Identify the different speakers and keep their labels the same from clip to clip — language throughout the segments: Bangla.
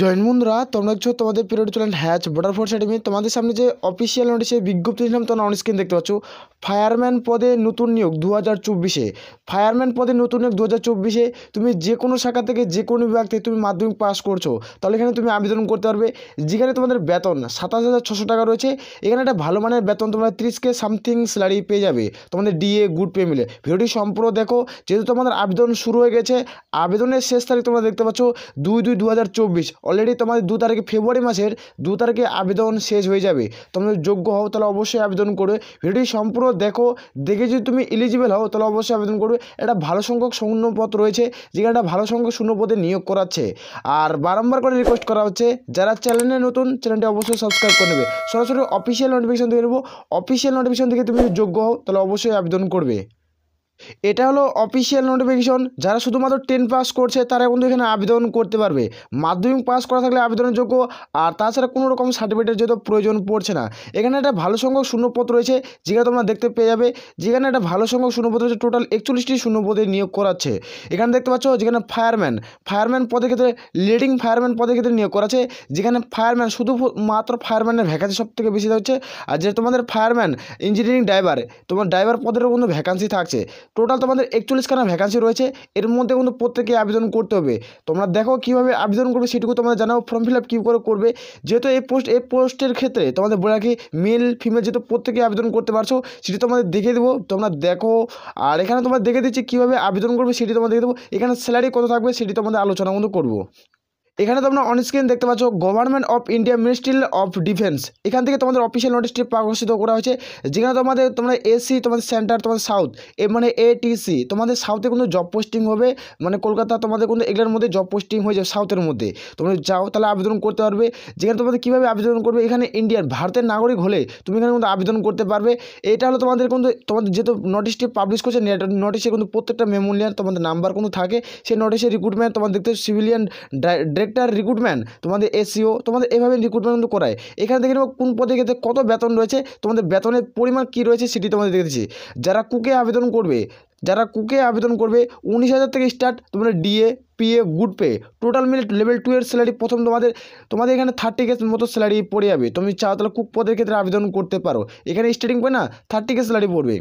Speaker 1: জয়েন বন্ধুরা তোমরা দেখছো তোমাদের পিরিয়ড চলেন হ্যাচ বর্ডার ফোর্স একাডেমি তোমাদের সামনে যে অফিসিয়াল নোটিশে বিজ্ঞপ্তি দিলাম তোমরা স্ক্রিন দেখতে পাচ্ছ ফায়ারম্যান পদে নতুন নিয়োগ দু হাজার চব্বিশে ফায়ারম্যান পদে নতুন নিয়োগ দু হাজার চব্বিশে তুমি যে কোনো শাখা থেকে যে কোনো বিভাগ থেকে তুমি মাধ্যমিক পাস করছো তাহলে এখানে তুমি আবেদন করতে পারবে যেখানে তোমাদের বেতন সাতাশ হাজার ছশো টাকা রয়েছে এখানে একটা ভালো মানের বেতন তোমরা কে সামথিং স্যালারি পেয়ে যাবে তোমাদের ডিএ গুড পে মিলে ভিডিওটি সম্পূর্ণ দেখো যেহেতু তোমাদের আবেদন শুরু হয়ে গেছে আবেদনের শেষ তারিখ তোমরা দেখতে পাচ্ছ দুই দুই দু হাজার চব্বিশ অলরেডি তোমাদের দু তারিখে ফেব্রুয়ারি মাসের দু তারিখে আবেদন শেষ হয়ে যাবে তোমাদের যোগ্য হও তাহলে অবশ্যই আবেদন করবে ভিডিওটি সম্পূর্ণ দেখো দেখে যদি তুমি এলিজিবল হও তাহলে অবশ্যই আবেদন করবে একটা ভালো সংখ্যক শূন্যপদ রয়েছে যেখানে একটা ভালো সংখ্যক শূন্যপদে নিয়োগ করাচ্ছে আর বারম্বার করে রিকোয়েস্ট করা হচ্ছে যারা চ্যানেলে নতুন চ্যানেলটি অবশ্যই সাবস্ক্রাইব করে নেবে সরাসরি অফিসিয়াল নোটিফিকেশন দিয়ে নেবো অফিসিয়াল নোটিফিকেশন থেকে তুমি যোগ্য হও তাহলে অবশ্যই আবেদন করবে এটা হলো অফিসিয়াল নোটিফিকেশন যারা শুধুমাত্র টেন পাস করছে তারা কিন্তু এখানে আবেদন করতে পারবে মাধ্যমিক পাস করা থাকলে আবেদনের যোগ্য আর তাছাড়া কোনো রকম সার্টিফিকেটের যেহেতু প্রয়োজন পড়ছে না এখানে একটা ভালো সংখ্যক শূন্যপদ রয়েছে যেখানে তোমরা দেখতে পেয়ে যাবে যেখানে একটা ভালো সংখ্যক শূন্যপদ রয়েছে টোটাল একচল্লিশটি শূন্যপদে নিয়োগ করাচ্ছে এখানে দেখতে পাচ্ছ যেখানে ফায়ারম্যান ফায়ারম্যান পদের ক্ষেত্রে লিডিং ফায়ারম্যান পদের ক্ষেত্রে নিয়োগ করাছে যেখানে ফায়ারম্যান শুধু মাত্র ফায়ারম্যানের ভ্যাকান্সি সব থেকে বেশি হচ্ছে আর যে তোমাদের ফায়ারম্যান ইঞ্জিনিয়ারিং ড্রাইভার তোমার ড্রাইভার পদেরও কিন্তু ভ্যাকান্সি থাকছে টোটাল তোমাদের একচল্লিশখানা ভ্যাকান্সি রয়েছে এর মধ্যে কিন্তু প্রত্যেকে আবেদন করতে হবে তোমরা দেখো কীভাবে আবেদন করবে সেটুকু তোমাদের জানাও ফর্ম ফিল আপ কী করে করবে যেহেতু এই পোস্ট এই পোস্টের ক্ষেত্রে তোমাদের বলে রাখি মেল ফিমেল যেহেতু প্রত্যেকে আবেদন করতে পারছো সেটি তোমাদের দেখে দেবো তোমরা দেখো আর এখানে তোমরা দেখে দিচ্ছি কীভাবে আবেদন করবে সেটি তোমাদের দেখে দেবো এখানে স্যালারি কত থাকবে সেটি তোমাদের আলোচনা কিন্তু করবো এখানে তোমরা অন স্ক্রিন দেখতে পাচ্ছ government of India ministry of defence এখান থেকে তোমাদের অফিসিয়াল নোটিশটি প্রকাশিত করা হয়েছে যেখানে তোমাদের তোমরা এসি তোমাদের সেন্টার তোমাদের সাউথ এ মানে এটিসি তোমাদের সাউথে কোনো জব পোস্টিং হবে মানে কলকাতা তোমাদের কোনো এগুলোর মধ্যে জব পোস্টিং হয়ে যাবে সাউথের মধ্যে তোমরা যাও তাহলে আবেদন করতে পারবে যেখানে তোমাদের কীভাবে আবেদন করবে এখানে ইন্ডিয়ার ভারতের নাগরিক হলে তুমি এখানে কিন্তু আবেদন করতে পারবে এটা হলো তোমাদের কিন্তু তোমাদের যেহেতু নোটিশটি পাবলিশ করছে নোটিশে কিন্তু প্রত্যেকটা মেমোরিয়াল তোমাদের নাম্বার কিন্তু থাকে সেই নোটিশে রিক্রুটমেন্ট তোমাদের দেখতে সিভিলিয়ান ডিরেক্টর রিক্রুটমেন্ট তোমাদের এসিও e তোমাদের এভাবে রিক্রুটমেন্ট করায় এখানে দেখে নেবো কোন পদে ক্ষেত্রে কত বেতন রয়েছে তোমাদের বেতনের পরিমাণ কি রয়েছে সেটি তোমাদের দেখেছি যারা কুকে আবেদন করবে যারা কুকে আবেদন করবে উনিশ হাজার থেকে স্টার্ট তোমরা DA PA good pay total মিলে লেভেল টু এর স্যালারি প্রথম তোমাদের তোমাদের এখানে থার্টি কেস মতো স্যালারি পড়ে যাবে তুমি চাও তাহলে কুক পদের ক্ষেত্রে আবেদন করতে পারো এখানে স্টার্টিং পয়েন্ট না থার্টি কেস স্যালারি পড়বে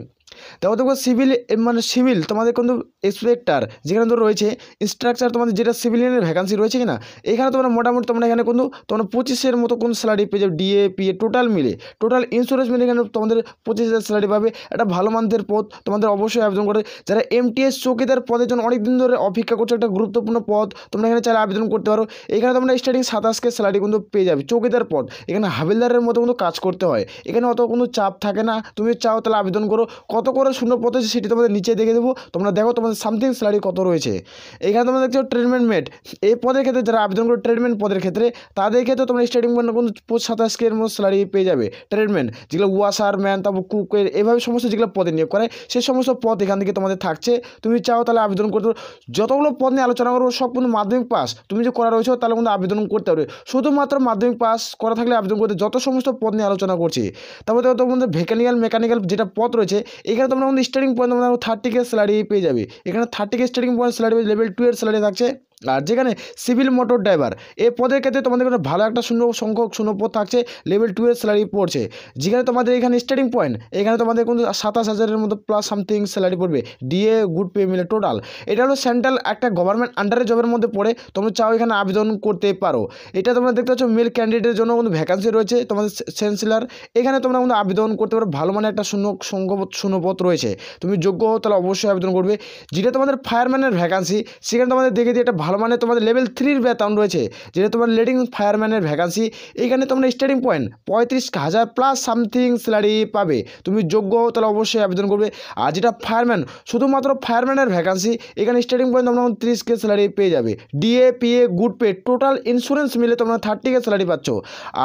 Speaker 1: তারপর দেখো সিভিল মানে সিভিল তোমাদের কিন্তু ইন্সপেক্টর যেখানে তো রয়েছে ইনস্ট্রাকচার তোমাদের যেটা সিভিলিয়ানের ভ্যাকান্সি রয়েছে কিনা এখানে তোমরা মোটামুটি তোমরা এখানে কিন্তু তোমরা পঁচিশের মতো কোন স্যালারি পেয়ে যাবে ডিএ পিএ টোটাল মিলে টোটাল ইন্স্যুরেন্স মিলে এখানে তোমাদের পঁচিশ হাজার স্যালারি পাবে একটা ভালো মান্থের পথ তোমাদের অবশ্যই আবেদন করে যারা এমটিএস চৌকিদার পদের জন্য অনেক দিন ধরে অপেক্ষা করছো একটা গুরুত্বপূর্ণ পদ তোমরা এখানে চাইলে আবেদন করতে পারো এখানে তোমরা স্টার্টিং সাতাশকে স্যালারি কিন্তু পেয়ে যাবে চৌকিদার পদ এখানে হাবিলদারের মতো কিন্তু কাজ করতে হয় এখানে অত কোনো চাপ থাকে না তুমি চাও তাহলে আবেদন করো কত করে শূন্য পদ আছে সেটি তোমাদের নিচে দেখে দেবো তোমরা দেখো তোমাদের সামথিং স্যালারি কত রয়েছে এখানে তোমরা দেখছো ট্রিটমেন্ট মেট এই পদের ক্ষেত্রে যারা আবেদন করো ট্রিটমেন্ট পদের ক্ষেত্রে তাদের ক্ষেত্রে তোমরা স্টার্টিং পয়েন্ট কিন্তু সাতাশকের এর মতো স্যালারি পেয়ে যাবে ট্রিটমেন্ট যেগুলো ওয়াশার ম্যান তারপর কুকের এভাবে সমস্ত যেগুলো পদে নিয়োগ করে সেই সমস্ত পদ এখান থেকে তোমার তোমাদের থাকছে তুমি চাও তাহলে আবেদন করতে পারো যতগুলো পদ নিয়ে আলোচনা করবো সব কিন্তু মাধ্যমিক পাস তুমি যে করা রয়েছো তাহলে কিন্তু আবেদন করতে পারবে শুধুমাত্র মাধ্যমিক পাস করা থাকলে আবেদন করতে যত সমস্ত পদ নিয়ে আলোচনা করছি তারপরে তোমাদের ভেকানিক্যাল মেকানিক্যাল যেটা পদ রয়েছে এখানে তোমরা কিন্তু স্টার্টিং পয়েন্ট তোমরা থার্টি কে স্যালারি পেয়ে যাবে এখানে thirty K starting point salary level two এর স্যালারি থাকছে আর যেখানে সিভিল মোটর ড্রাইভার এ পদের ক্ষেত্রে তোমাদের কোনো ভালো একটা শূন্য সংখ্যক পদ থাকছে লেভেল টু এর স্যালারি পড়ছে যেখানে তোমাদের এখানে স্টার্টিং পয়েন্ট এখানে তোমাদের কোনো সাতাশ হাজারের মতো প্লাস সামথিং স্যালারি পড়বে ডিএ গুড পে মিলে টোটাল এটা হলো সেন্ট্রাল একটা গভর্নমেন্ট আন্ডারে জবের মধ্যে পড়ে তোমরা চাও এখানে আবেদন করতে পারো এটা তোমরা দেখতে পাচ্ছ মেল ক্যান্ডিডেটের জন্য কোনো ভ্যাকান্সি রয়েছে তোমাদের সেন্সিলার এখানে তোমরা কিন্তু আবেদন করতে পারো ভালো মানে একটা শূন্য সংখ্যপথ শূন্যপথ রয়েছে তুমি যোগ্য হও তাহলে অবশ্যই আবেদন করবে যেটা তোমাদের ফায়ারম্যানের ভ্যাকান্সি সেখানে তোমাদের দেখে দিয়ে একটা ভালো ভালো মানে তোমাদের লেভেল থ্রির বেতন রয়েছে যেটা তোমার লেডিং ফায়ারম্যানের ভ্যাকান্সি এইখানে তোমরা স্টার্টিং পয়েন্ট পঁয়ত্রিশ হাজার প্লাস সামথিং স্যালারি পাবে তুমি যোগ্য তাহলে অবশ্যই আবেদন করবে আর যেটা ফায়ারম্যান শুধুমাত্র ফায়ারম্যানের ভ্যাকান্সি এখানে স্টার্টিং পয়েন্ট তোমরা ত্রিশ কে স্যালারি পেয়ে যাবে DA PA good pay total insurance মিলে তোমরা থার্টি কে স্যালারি পাচ্ছ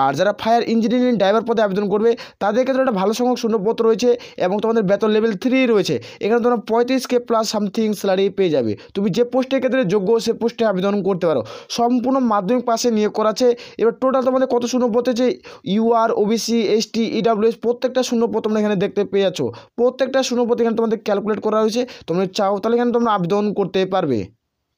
Speaker 1: আর যারা ফায়ার ইঞ্জিনিয়ারিং ড্রাইভার পদে আবেদন করবে তাদের ক্ষেত্রে একটা ভালো সংখ্যক শূন্যপত্র রয়েছে এবং তোমাদের বেতন লেভেল থ্রি রয়েছে এখানে তোমরা পঁয়ত্রিশ কে প্লাস সামথিং স্যালারি পেয়ে যাবে তুমি যে পোস্টের ক্ষেত্রে যোগ্য সে পোস্ট পোস্টে আবেদন করতে পারো সম্পূর্ণ মাধ্যমিক পাশে নিয়োগ করা আছে এবার টোটাল তোমাদের কত শূন্য পথে যে ইউআর ওবিসি এসটি ইডাব্লিউএস প্রত্যেকটা শূন্য পথ তোমরা এখানে দেখতে পেয়ে যাচ্ছ প্রত্যেকটা শূন্য পথ এখানে তোমাদের ক্যালকুলেট করা হয়েছে তোমরা চাও তাহলে এখানে তোমরা আবেদন করতে পারবে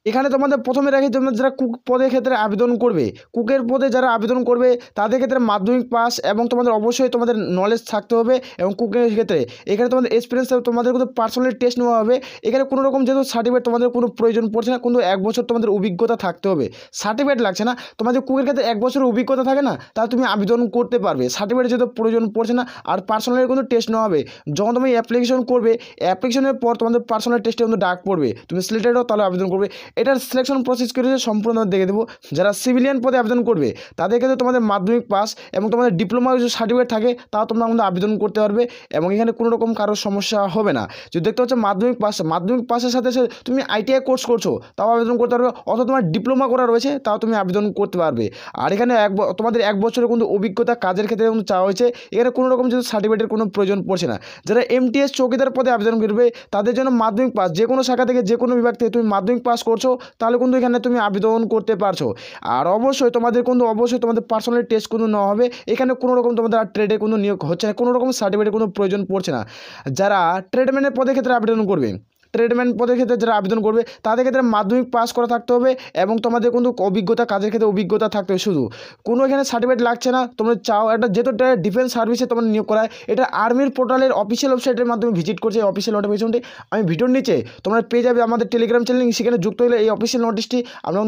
Speaker 1: এখানে তোমাদের প্রথমে রাখি তোমরা যারা কুক পদের ক্ষেত্রে আবেদন করবে কুকের পদে যারা আবেদন করবে তাদের ক্ষেত্রে মাধ্যমিক পাস এবং তোমাদের অবশ্যই তোমাদের নলেজ থাকতে হবে এবং কুকের ক্ষেত্রে এখানে তোমাদের এক্সপিরিয়েন্স তোমাদের কিন্তু পার্সোনালি টেস্ট নেওয়া হবে এখানে কোনো রকম যেহেতু সার্টিফিকেট তোমাদের কোনো প্রয়োজন পড়ছে না কিন্তু এক বছর তোমাদের অভিজ্ঞতা থাকতে হবে সার্টিফিকেট লাগছে না তোমাদের কুকের ক্ষেত্রে এক বছর অভিজ্ঞতা থাকে না তাহলে তুমি আবেদন করতে পারবে সার্টিফিকেট যেহেতু প্রয়োজন পড়ছে না আর পার্সোনালি কিন্তু টেস্ট নেওয়া হবে যখন তুমি অ্যাপ্লিকেশন করবে অ্যাপ্লিকেশনের পর তোমাদের পার্সোনাল টেস্টে কিন্তু ডাক পড়বে তুমি সিলেক্টেড হও তাহলে আবেদন করবে এটার সিলেকশন প্রসেস করেছে সম্পূর্ণ দেখে দেবো যারা সিভিলিয়ান পদে আবেদন করবে তাদের ক্ষেত্রে তোমাদের মাধ্যমিক পাস এবং তোমাদের ডিপ্লোমা যে সার্টিফিকেট থাকে তা তোমরা আমাদের আবেদন করতে পারবে এবং এখানে কোনো রকম কারোর সমস্যা হবে না যদি দেখতে পাচ্ছ মাধ্যমিক পাস মাধ্যমিক পাসের সাথে সাথে তুমি আইটিআই কোর্স করছো তাও আবেদন করতে পারবে অথবা তোমার ডিপ্লোমা করা রয়েছে তাও তুমি আবেদন করতে পারবে আর এখানে এক তোমাদের এক বছরের কিন্তু অভিজ্ঞতা কাজের ক্ষেত্রে কিন্তু চাওয়া হয়েছে এখানে কোনো রকম যদি সার্টিফিকেটের কোনো প্রয়োজন পড়ছে না যারা এমটিএস চৌকিদার পদে আবেদন করবে তাদের জন্য মাধ্যমিক পাস যে কোনো শাখা থেকে যে কোনো বিভাগ থেকে তুমি মাধ্যমিক পাস করছো করছো তাহলে কিন্তু এখানে তুমি আবেদন করতে পারছো আর অবশ্যই তোমাদের কিন্তু অবশ্যই তোমাদের পার্সোনাল টেস্ট কিন্তু নেওয়া হবে এখানে কোনো রকম তোমাদের আর ট্রেডে কোনো নিয়োগ হচ্ছে না কোনো রকম সার্টিফিকেটের কোনো প্রয়োজন পড়ছে না যারা ট্রেডম্যানের পদের ক্ষেত্রে আবেদন করবে ট্রিটমেন্ট পদের ক্ষেত্রে যারা আবেদন করবে তাদের ক্ষেত্রে মাধ্যমিক পাস করা থাকতে হবে এবং তোমাদের কিন্তু অভিজ্ঞতা কাজের ক্ষেত্রে অভিজ্ঞতা থাকতে হবে শুধু কোনো এখানে সার্টিফিকেট লাগছে না তোমরা চাও একটা যেহেতু ডিফেন্স সার্ভিসে তোমার নিয়োগ করা হয় এটা আর্মির পোর্টালের অফিসিয়াল ওয়েবসাইটের মাধ্যমে ভিজিট করছে এই অফিসিয়াল নোটিফিকেশনটি আমি ভিডিওর নিচে তোমরা পেয়ে যাবে আমাদের টেলিগ্রাম চ্যানেল সেখানে যুক্ত হলে এই অফিসিয়াল নোটিশটি আমরা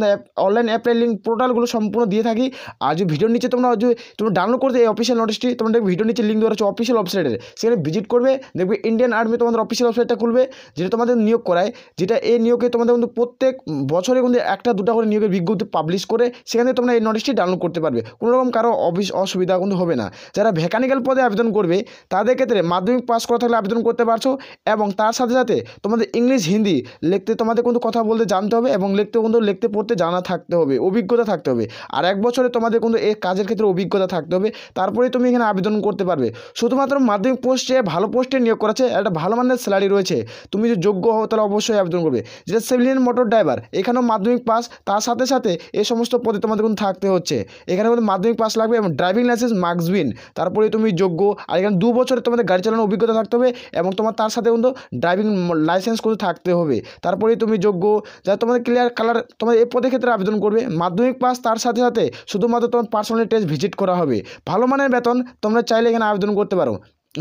Speaker 1: অনলাইন অ্যাপ্লাই লিঙ্ক পোর্টালগুলো সম্পূর্ণ দিয়ে থাকি আর যে ভিডিওর নিচে তোমরা যে তোমরা ডাউনলোড করতে এই অফিসিয়াল নোটিশটি তোমরা দেখবে ভিডিওর নিচে লিঙ্ক দেওয়া হচ্ছে অফিসিয়াল ওয়েবসাইটের সেখানে ভিজিট করবে দেখবে ইন্ডিয়ান আর্মি তোমাদের অফিসিয়াল ওয়েবসাইটটা খুলবে যেটা তোমাদের তোমাদের নিয়োগ করায় যেটা এই নিয়োগে তোমাদের কিন্তু প্রত্যেক বছরে কিন্তু একটা দুটা করে নিয়োগের বিজ্ঞপ্তি পাবলিশ করে সেখানে তোমরা এই নোটিশটি ডাউনলোড করতে পারবে কোনো রকম কারো অফিস অসুবিধা কিন্তু হবে না যারা ভ্যাকানিক্যাল পদে আবেদন করবে তাদের ক্ষেত্রে মাধ্যমিক পাস করা থাকলে আবেদন করতে পারছো এবং তার সাথে সাথে তোমাদের ইংলিশ হিন্দি লিখতে তোমাদের কিন্তু কথা বলতে জানতে হবে এবং লিখতে কিন্তু লিখতে পড়তে জানা থাকতে হবে অভিজ্ঞতা থাকতে হবে আর এক বছরে তোমাদের কিন্তু এই কাজের ক্ষেত্রে অভিজ্ঞতা থাকতে হবে তারপরে তুমি এখানে আবেদন করতে পারবে শুধুমাত্র মাধ্যমিক পোস্টে ভালো পোস্টে নিয়োগ করাছে একটা ভালো মানের স্যালারি রয়েছে তুমি যে যোগ্য যোগ্য হও তাহলে অবশ্যই আবেদন করবে যেটা সিভিলিয়ান মোটর ড্রাইভার এখানেও মাধ্যমিক পাস তার সাথে সাথে এই সমস্ত পদে তোমাদের কিন্তু থাকতে হচ্ছে এখানে কিন্তু মাধ্যমিক পাস লাগবে এবং ড্রাইভিং লাইসেন্স মার্কসবিন তারপরে তুমি যোগ্য আর এখানে দু বছরে তোমাদের গাড়ি চালানোর অভিজ্ঞতা থাকতে হবে এবং তোমার তার সাথে কিন্তু ড্রাইভিং লাইসেন্স কিন্তু থাকতে হবে তারপরেই তুমি যোগ্য যা তোমাদের ক্লিয়ার কালার তোমার এই পদের ক্ষেত্রে আবেদন করবে মাধ্যমিক পাস তার সাথে সাথে শুধুমাত্র তোমার পার্সোনালি টেস্ট ভিজিট করা হবে ভালো মানের বেতন তোমরা চাইলে এখানে আবেদন করতে পারো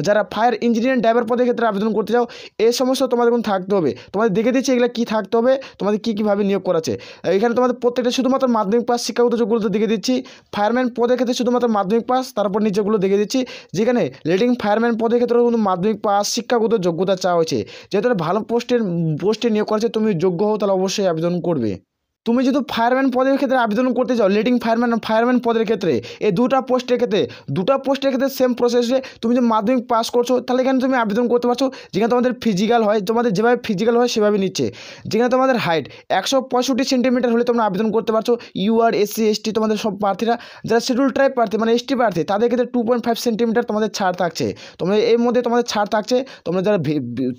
Speaker 1: যারা ফায়ার ইঞ্জিনিয়ার ড্রাইভার পদের ক্ষেত্রে আবেদন করতে চাও এই সমস্যা তোমাদের এখন থাকতে হবে তোমাদের দেখে দিচ্ছি এগুলো কী থাকতে হবে তোমাদের কী কীভাবে নিয়োগ করাছে এখানে তোমাদের প্রত্যেকটা শুধুমাত্র মাধ্যমিক পাস শিক্ষাগত যোগ্যগুলো দেখে দিচ্ছি ফায়ারম্যান পদের ক্ষেত্রে শুধুমাত্র মাধ্যমিক পাস তারপর নিচেগুলো দেখে দিচ্ছি যেখানে লেডিং ফায়ারম্যান পদের ক্ষেত্রে কিন্তু মাধ্যমিক পাস শিক্ষাগত যোগ্যতা চাওয়া হয়েছে যেহেতু ভালো পোস্টের পোস্টে নিয়োগ করেছে তুমি যোগ্য হও তাহলে অবশ্যই আবেদন করবে তুমি যদি ফায়ারম্যান পদের ক্ষেত্রে আবেদন করতে চাও লিডিং ফায়ারম্যান ফায়ারম্যান পদের ক্ষেত্রে এই দুটা পোস্টের ক্ষেত্রে দুটা পোস্টের ক্ষেত্রে সেম প্রসেসে তুমি যদি মাধ্যমিক পাস করছো তাহলে এখানে তুমি আবেদন করতে পারছো যেখানে তোমাদের ফিজিক্যাল হয় তোমাদের যেভাবে ফিজিক্যাল হয় সেভাবে নিচ্ছে যেখানে তোমাদের হাইট একশো পঁয়ষট্টি সেন্টিমিটার হলে তোমরা আবেদন করতে পারছো ইউআর এসসি এসটি তোমাদের সব প্রার্থীরা যারা শিডিউল ট্রাইব প্রার্থী মানে এসটি প্রার্থী তাদের ক্ষেত্রে টু পয়েন্ট ফাইভ সেন্টিমিটার তোমাদের ছাড় থাকছে তোমরা এর মধ্যে তোমাদের ছাড় থাকছে তোমরা যারা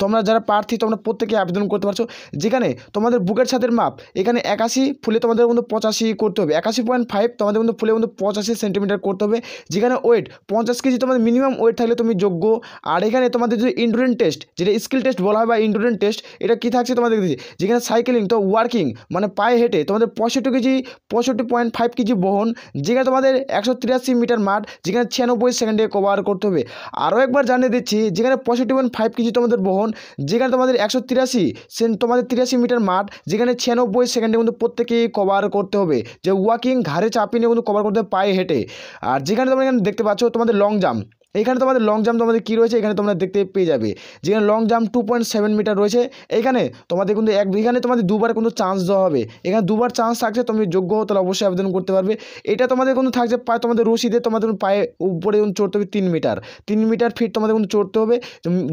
Speaker 1: তোমরা যারা প্রার্থী তোমরা প্রত্যেকে আবেদন করতে পারছো যেখানে তোমাদের বুকের ছাদের মাপ এখানে একাশি একাশি ফুলে তোমাদের কিন্তু পঁচাশি করতে হবে একাশি পয়েন্ট ফাইভ তোমাদের কিন্তু ফুলে কিন্তু পঁচাশি সেন্টিমিটার করতে হবে যেখানে ওয়েট পঞ্চাশ কেজি তোমাদের মিনিমাম ওয়েট থাকলে তুমি যোগ্য আর এখানে তোমাদের যদি ইন্ডুরেন্ট টেস্ট যেটা স্কিল টেস্ট বলা হয় বা ইন্ডুরেন্ট টেস্ট এটা কী থাকছে তোমাদের দিচ্ছি যেখানে সাইকেলিং তো ওয়ার্কিং মানে পায়ে হেঁটে তোমাদের পঁয়ষট্টি কেজি পঁয়ষট্টি পয়েন্ট ফাইভ কেজি বহন যেখানে তোমাদের একশো তিরাশি মিটার মাঠ যেখানে ছিয়ানব্বই সেকেন্ডে কভার করতে হবে আরও একবার জানিয়ে দিচ্ছি যেখানে পঁয়ষট্টি পয়েন্ট ফাইভ কেজি তোমাদের বহন যেখানে তোমাদের একশো তিরাশি তোমাদের তিরাশি মিটার মাঠ যেখানে ছিয়ানব্বই সেকেন্ডে কিন্তু প্রত্যেকেই কভার করতে হবে যে ওয়াকিং ঘাড়ে চাপিয়ে নিয়ে কিন্তু কভার করতে হবে পায়ে হেঁটে আর যেখানে তোমরা এখানে দেখতে পাচ্ছ তোমাদের লং জাম্প এখানে তোমাদের লং জাম্প তোমাদের কী রয়েছে এখানে তোমরা দেখতে পেয়ে যাবে যেখানে long jump two point seven metre রয়েছে এখানে তোমাদের কিন্তু এক এখানে তোমাদের দুবার কিন্তু চান্স দেওয়া হবে এখানে দুবার চান্স থাকছে তুমি যোগ্য হো তাহলে অবশ্যই আবেদন করতে পারবে এটা তোমাদের কিন্তু থাকছে পায়ে তোমাদের রশিদে তোমাদের পায়ে উপরে চড়তে হবে তিন মিটার তিন মিটার ফিট তোমাদের কিন্তু চড়তে হবে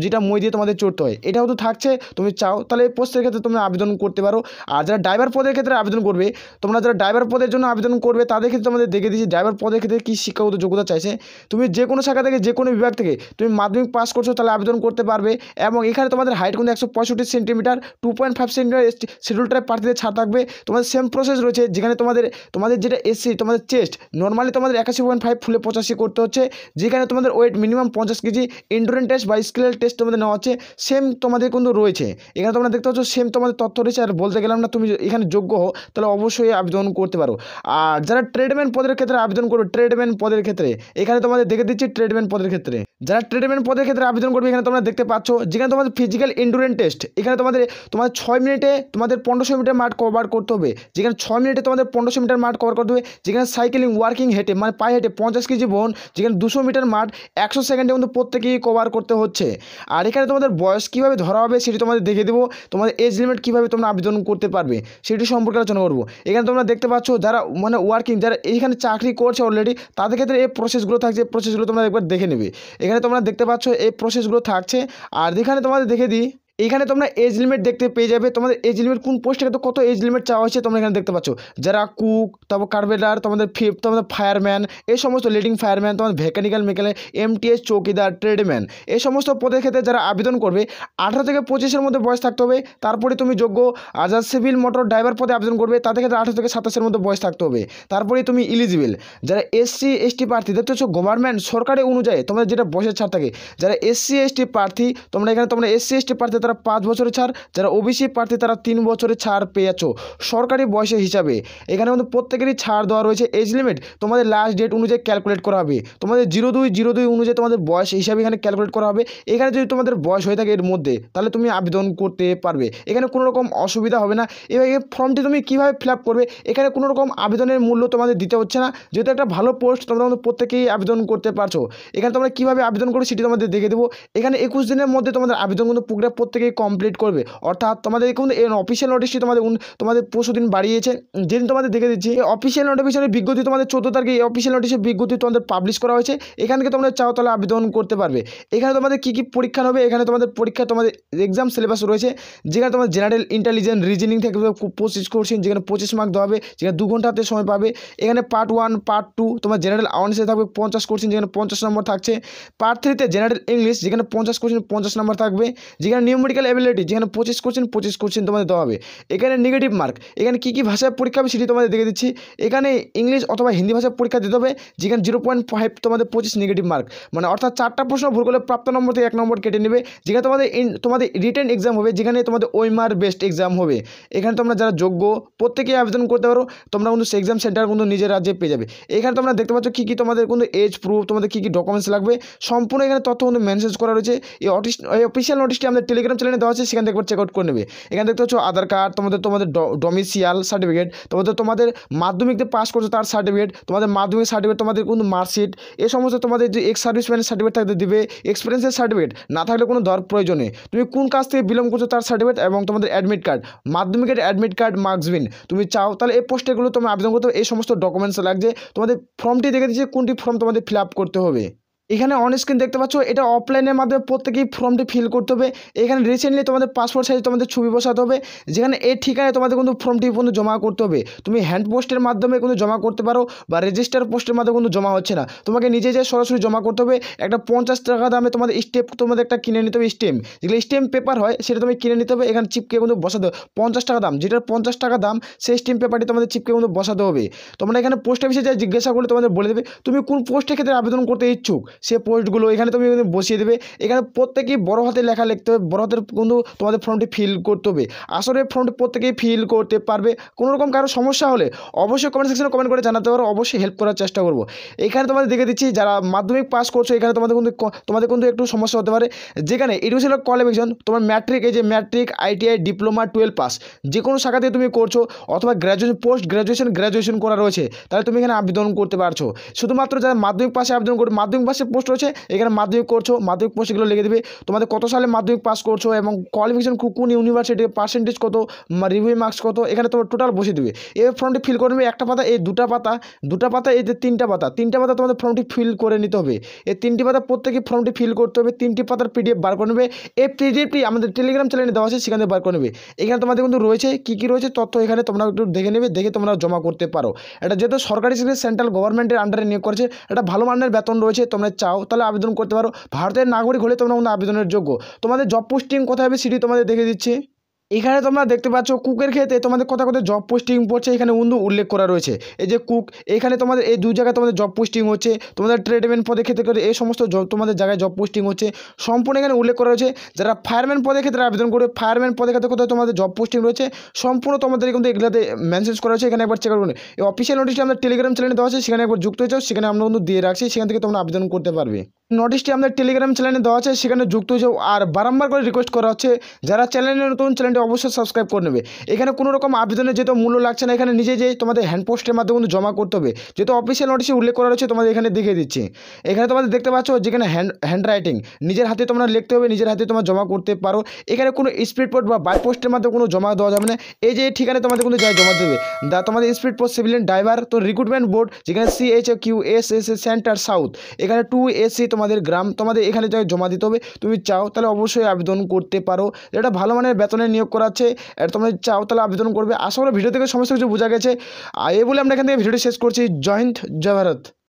Speaker 1: যেটা মই দিয়ে তোমাদের চড়তে হয় এটাও তো থাকছে তুমি চাও তাহলে এই পোস্টের ক্ষেত্রে তুমি আবেদন করতে পারো আর যারা ড্রাইভার পদের ক্ষেত্রে আবেদন করবে তোমরা যারা ড্রাইভার পদের জন্য আবেদন করবে তাদের ক্ষেত্রে তোমাদের দেখে দিচ্ছি ড্রাইভার পদের ক্ষেত্রে কী শিক্ষাগত যোগ্যতা চাইছে তুমি যে কোনো শাখা থেকে যে কোনো বিভাগ থেকে তুমি মাধ্যমিক পাস করছো তাহলে আবেদন করতে পারবে এবং এখানে তোমাদের হাইট কিন্তু একশো পঁয়ষট্টি centimetre two point five centimetre schedule tribe প্রার্থীদের ছাড় থাকবে তোমাদের সেম প্রসেস রয়েছে যেখানে তোমাদের তোমাদের যেটা এসসি তোমাদের চেস্ট নর্মালি তোমাদের একাশি পয়েন্ট ফাইভ ফুলে পঁচাশি করতে হচ্ছে যেখানে তোমাদের ওয়েট মিনিমাম পঞ্চাশ কেজি ইন্ডোরেন টেস্ট বা স্কেলের টেস্ট তোমাদের নেওয়া হচ্ছে সেম তোমাদের কিন্তু রয়েছে এখানে তোমরা দেখতে পাচ্ছ সেম তোমাদের তথ্য রয়েছে আর বলতে গেলাম না তুমি এখানে যোগ্য হো তাহলে অবশ্যই আবেদন করতে পারো আর যারা ট্রেডম্যান পদের ক্ষেত্রে আবেদন করবে ট্রেডম্যান পদের ক্ষেত্রে এখানে তোমাদের দেখে দিচ্ছি ট্রেডম্যান পদের ক্ষেত্রে যারা ট্রিটমেন্ট পদের ক্ষেত্রে আবেদন করবে এখানে তোমরা দেখতে পাচ্ছ যেখানে তোমাদের ফিজিক্যাল ইন্ডুরেন্ট টেস্ট এখানে তোমাদের তোমাদের ছয় মিনিটে তোমাদের পনেরোশো মিটার মাঠ কভার করতে হবে যেখানে ছয় মিনিটে তোমাদের পনেরোশো মিটার মাঠ কভার করতে হবে যেখানে সাইকেলিং ওয়ার্কিং হেঁটে মানে পায়ে হেঁটে পঞ্চাশ কেজি বহন যেখানে দুশো মিটার মাঠ একশো সেকেন্ডে কিন্তু প্রত্যেকেই কভার করতে হচ্ছে আর এখানে তোমাদের বয়স কীভাবে ধরা হবে সেটি তোমাদের দেখে দেবো তোমাদের এজ লিমিট কীভাবে তোমরা আবেদন করতে পারবে সেটি সম্পর্কে আলোচনা করবো এখানে তোমরা দেখতে পাচ্ছ যারা মানে ওয়ার্কিং যারা এখানে চাকরি করছে অলরেডি তাদের ক্ষেত্রে এই প্রসেসগুলো থাকছে প্রসেসগুলো তোমরা একবার দেখে নেবে এখানে তোমরা দেখতে পাচ্ছ এই প্রসেসগুলো থাকছে আর যেখানে তোমাদের দেখে দিই এখানে তোমরা এজ লিমিট দেখতে পেয়ে যাবে তোমাদের এজ লিমিট কোন পোস্টে তো কত এজ লিমিট চাওয়া হয়েছে তোমরা এখানে দেখতে পাচ্ছ যারা কুক তারপর কার্বেডার তোমাদের ফিফ তোমাদের ফায়ারম্যান এই সমস্ত লিডিং ফায়ারম্যান তোমাদের ভেকানিক্যাল মেকানিক এমটিএস চৌকিদার ট্রেডম্যান এই সমস্ত পদের ক্ষেত্রে যারা আবেদন করবে আঠারো থেকে পঁচিশের মধ্যে বয়স থাকতে হবে তারপরে তুমি যোগ্য আজাদ সিভিল মোটর ড্রাইভার পদে আবেদন করবে তাদের ক্ষেত্রে আঠারো থেকে সাতাশের মধ্যে বয়স থাকতে হবে তারপরে তুমি ইলিজিবল যারা এসসি এসটি প্রার্থী দেখতে পাচ্ছ গভর্নমেন্ট সরকারের অনুযায়ী তোমাদের যেটা বয়সের ছাড় থাকে যারা এসসি এসটি প্রার্থী তোমরা এখানে তোমরা এসসি এসটি প্রার্থী তারা পাঁচ বছরের ছাড় যারা ওবিসি প্রার্থী তারা তিন বছরের ছাড় পেয়েছ সরকারি বয়সের হিসাবে এখানে কিন্তু প্রত্যেকেরই ছাড় দেওয়া রয়েছে এজ লিমিট তোমাদের লাস্ট ডেট অনুযায়ী ক্যালকুলেট করা হবে তোমাদের জিরো দুই জিরো দুই অনুযায়ী তোমাদের বয়স হিসাবে এখানে ক্যালকুলেট করা হবে এখানে যদি তোমাদের বয়স হয়ে থাকে এর মধ্যে তাহলে তুমি আবেদন করতে পারবে এখানে কোনো রকম অসুবিধা হবে না এবার এই ফর্মটি তুমি কীভাবে ফিল করবে এখানে কোনো রকম আবেদনের মূল্য তোমাদের দিতে হচ্ছে না যেহেতু একটা ভালো পোস্ট তোমরা কিন্তু প্রত্যেকেই আবেদন করতে পারছো এখানে তোমরা কীভাবে আবেদন করো সেটি তোমাদের দেখে দেবো এখানে একুশ দিনের মধ্যে তোমাদের আবেদন কিন্তু প্রক্রিয়া প্রত্যেক থেকেই কমপ্লিট করবে অর্থাৎ তোমাদের কিন্তু এর অফিসিয়াল নোটিশটি তোমাদের তোমাদের পরশু দিন বাড়িয়েছে যেদিন তোমাদের দেখে দিচ্ছি অফিসিয়াল নোটিফিকেশনের বিজ্ঞপ্তি তোমাদের চোদ্দো তারিখে এই অফিসিয়াল নোটিশের বিজ্ঞপ্তি তোমাদের পাবলিশ করা হয়েছে এখান থেকে তোমরা চাও তাহলে আবেদন করতে পারবে এখানে তোমাদের কী কী পরীক্ষা হবে এখানে তোমাদের পরীক্ষা তোমাদের এক্সাম সিলেবাস রয়েছে যেখানে তোমার জেনারেল ইন্টেলিজেন্স রিজনিং থেকে পঁচিশ কোর্সিন যেখানে পঁচিশ মার্ক দেওয়া হবে যেখানে দু ঘন্টাতে সময় পাবে এখানে পার্ট ওয়ান পার্ট টু তোমার জেনারেল আওয়ার্সে থাকবে পঞ্চাশ কোশ্চেন যেখানে পঞ্চাশ নম্বর থাকছে পার্ট থ্রিতে জেনারেল ইংলিশ যেখানে পঞ্চাশ কোশ্চেন পঞ্চাশ নম্বর থাকবে যেখানে নিয়মিত গ্রামাটিক্যাল অ্যাবিলিটি যেখানে পঁচিশ কোশ্চেন পঁচিশ কোশ্চেন তোমাদের দেওয়া হবে এখানে নেগেটিভ মার্ক এখানে কী কী ভাষায় পরীক্ষা হবে সেটি তোমাদের দেখে দিচ্ছি এখানে ইংলিশ অথবা হিন্দি ভাষায় পরীক্ষা দিতে হবে যেখানে জিরো পয়েন্ট ফাইভ তোমাদের পঁচিশ নেগেটিভ মার্ক মানে অর্থাৎ চারটা প্রশ্ন ভুল করলে প্রাপ্ত নম্বর থেকে এক নম্বর কেটে নেবে যেখানে তোমাদের তোমাদের রিটার্ন এক্সাম হবে যেখানে তোমাদের ওইমার বেস্ট এক্সাম হবে এখানে তোমরা যারা যোগ্য প্রত্যেকেই আবেদন করতে পারো তোমরা কিন্তু এক্সাম সেন্টার কিন্তু নিজের রাজ্যে পেয়ে যাবে এখানে তোমরা দেখতে পাচ্ছ কী কী তোমাদের কিন্তু এজ প্রুফ তোমাদের কী কী ডকুমেন্টস লাগবে সম্পূর্ণ এখানে তথ্য কিন্তু মেনসেজ করা রয়েছে এই অফিসিয়াল নোটিশটি আমাদের টেলিগ্রাম টেলিগ্রাম চ্যানেলে দেওয়া আছে সেখান থেকে একবার চেক আউট করে নেবে এখান থেকে হচ্ছে আধার কার্ড তোমাদের তোমাদের ডোমিসিয়াল সার্টিফিকেট তোমাদের তোমাদের মাধ্যমিক যে পাস করছো তার সার্টিফিকেট তোমাদের মাধ্যমিক সার্টিফিকেট তোমাদের কোনো মার্কশিট এ সমস্ত তোমাদের যে এক্স সার্ভিসম্যানের সার্টিফিকেট থাকতে দিবে এক্সপিরিয়েন্সের সার্টিফিকেট না থাকলে কোনো দর প্রয়োজনে তুমি কোন কাজ থেকে বিলং করছো তার সার্টিফিকেট এবং তোমাদের অ্যাডমিট কার্ড মাধ্যমিকের অ্যাডমিট কার্ড মার্কসবিন তুমি চাও তাহলে এই পোস্টেগুলো তোমার আবেদন করতে এই সমস্ত ডকুমেন্টস লাগছে তোমাদের ফর্মটি দেখে দিচ্ছে কোনটি ফর্ম তোমাদের ফিল করতে হবে এখানে অন স্ক্রিন দেখতে পাচ্ছ এটা অফলাইনের মাধ্যমে প্রত্যেকেই ফর্মটি ফিল করতে হবে এখানে রিসেন্টলি তোমাদের পাসপোর্ট সাইজ তোমাদের ছবি বসাতে হবে যেখানে এই ঠিকানায় তোমাদের কিন্তু ফর্মটি কিন্তু জমা করতে হবে তুমি হ্যান্ড পোস্টের মাধ্যমে কিন্তু জমা করতে পারো বা রেজিস্টার পোস্টের মাধ্যমে কিন্তু জমা হচ্ছে না তোমাকে নিজে যে সরাসরি জমা করতে হবে একটা পঞ্চাশ টাকা দামে তোমাদের স্টেপ তোমাদের একটা কিনে নিতে হবে স্টেম যেগুলো স্টেম পেপার হয় সেটা তুমি কিনে নিতে হবে এখানে চিপকে কিন্তু বসাতে হবে পঞ্চাশ টাকা দাম যেটার পঞ্চাশ টাকা দাম সেই স্টেম পেপারটি তোমাদের চিপকে কিন্তু বসাতে হবে তোমরা এখানে পোস্ট অফিসে যা জিজ্ঞাসা করলে তোমাদের বলে দেবে তুমি কোন পোস্টের ক্ষেত্রে আবেদন করতে ইচ্ছুক সে পোস্টগুলো এখানে তুমি বসিয়ে দেবে এখানে প্রত্যেকেই বড় হাতে লেখা লিখতে হবে বড় হাতের কিন্তু তোমাদের ফর্মটি ফিল করতে হবে আসলে ফর্মটি প্রত্যেকেই ফিল করতে পারবে কোনো রকম কারো সমস্যা হলে অবশ্যই কমেন্ট সেকশনে কমেন্ট করে জানাতে পারো অবশ্যই হেল্প করার চেষ্টা করবো এখানে তোমাদের দেখে দিচ্ছি যারা মাধ্যমিক পাস করছো এখানে তোমাদের কিন্তু তোমাদের কিন্তু একটু সমস্যা হতে পারে যেখানে এডুকেশনাল কোয়ালিফিকেশন তোমার ম্যাট্রিক এই যে matric ITI diploma twelve pass যে কোনো শাখা দিয়ে তুমি করছো অথবা গ্র্যাজুয়েশন পোস্ট গ্র্যাজুয়েশন গ্র্যাজুয়েশন করা রয়েছে তাহলে তুমি এখানে আবেদন করতে পারছো শুধুমাত্র যারা মাধ্যমিক পাশে আবেদন করবে মাধ্যমিক পাশে পোস্ট রয়েছে এখানে মাধ্যমিক করছো মাধ্যমিক পোস্টগুলো লিখে দেবে তোমাদের কত সালে মাধ্যমিক পাস করছো এবং কোয়ালিফিকেশন কোন ইউনিভার্সিটি পার্সেন্টেজ কত রিভিউ মার্কস কত এখানে তোমার টোটাল বসে দেবে এ ফর্মটি ফিল করবে একটা পাতা এই দুটা পাতা দুটা পাতা এই যে তিনটা পাতা তিনটা পাতা তোমাদের ফর্মটি ফিল করে নিতে হবে এই তিনটি পাতা প্রত্যেকে ফর্মটি ফিল করতে হবে তিনটি পাতার পিডিএফ বার করে নেবে এই পিডিএফটি আমাদের টেলিগ্রাম চ্যানেলে দেওয়া আছে সেখানে বার করে নেবে এখানে তোমাদের কিন্তু রয়েছে কী কী রয়েছে তথ্য এখানে তোমরা একটু দেখে নেবে দেখে তোমরা জমা করতে পারো এটা যেহেতু সরকারি সেন্ট্রাল গভর্নমেন্টের আন্ডারে নিয়োগ করেছে এটা ভালো মানের বেতন রয়েছে তোমরা চাও তাহলে আবেদন করতে পারো ভারতের নাগরিক হলে তোমরা আবেদনের যোগ্য তোমাদের জব পোস্টিং কোথায় হবে সেটি তোমাদের দেখে দিচ্ছে এখানে তোমরা দেখতে পাচ্ছ কুকের ক্ষেত্রে তোমাদের কোথাও কোথায় জব পোস্টিং পড়ছে এখানে কিন্তু উল্লেখ করা রয়েছে এই যে কুক এখানে তোমাদের এই দু জায়গায় তোমাদের জব পোস্টিং হচ্ছে তোমাদের ট্রেডম্যান পদের ক্ষেত্রে করে এই সমস্ত জব তোমাদের জায়গায় জব পোস্টিং হচ্ছে সম্পূর্ণ এখানে উল্লেখ করা রয়েছে যারা ফায়ারম্যান পদের ক্ষেত্রে আবেদন করবে ফায়ারম্যান পদের ক্ষেত্রে কোথাও তোমাদের জব পোস্টিং রয়েছে সম্পূর্ণ তোমাদের কিন্তু এগুলোতে মেনশেন করা হয়েছে এখানে একবার চেক করুন এই অফিসিয়াল নোটিশটি আমাদের টেলিগ্রাম চ্যানেলে দেওয়া আছে সেখানে একবার যুক্ত হয়ে যাও সেখানে আমরা কিন্তু দিয়ে রাখছি সেখান থেকে তোমরা আবেদন করতে পারবে নোটিশটি আমাদের টেলিগ্রাম চ্যানেলে দেওয়া আছে সেখানে যুক্ত হয়ে যাও আর বারম্বার করে রিকোয়েস্ট করা হচ্ছে যারা চ্যানেলে নতুন চ্যানেল চ্যানেলটি অবশ্যই সাবস্ক্রাইব করে নেবে এখানে কোনো রকম আবেদনের যেহেতু মূল্য লাগছে না এখানে নিজে যে তোমাদের হ্যান্ড পোস্টের মাধ্যমে কিন্তু জমা করতে হবে যেহেতু অফিসিয়াল নোটিশে উল্লেখ করা রয়েছে তোমাদের এখানে দেখে দিচ্ছি এখানে তোমাদের দেখতে পাচ্ছ যেখানে হ্যান্ড হ্যান্ড রাইটিং নিজের হাতে তোমরা লিখতে হবে নিজের হাতে তোমার জমা করতে পারো এখানে কোনো স্পিড পোস্ট বা বাই পোস্টের মাধ্যমে কোনো জমা দেওয়া যাবে না এই যে ঠিকানা তোমাদের কিন্তু যায় জমা দেবে দা তোমাদের স্পিড পোস্ট সিভিলিয়ান ড্রাইভার তো রিক্রুটমেন্ট বোর্ড যেখানে C H Q S S A centre south এখানে টু এসি তোমাদের গ্রাম তোমাদের এখানে জমা দিতে হবে তুমি চাও তাহলে অবশ্যই আবেদন করতে পারো এটা ভালো মানের বেতনের নিয়োগ নিয়োগ করাচ্ছে হচ্ছে তোমরা চাও তাহলে আবেদন করবে আশা করি ভিডিও থেকে সমস্ত কিছু বোঝা গেছে আর এই বলে আমরা এখান থেকে ভিডিওটি শেষ করছি জয়েন্ট জয় ভারত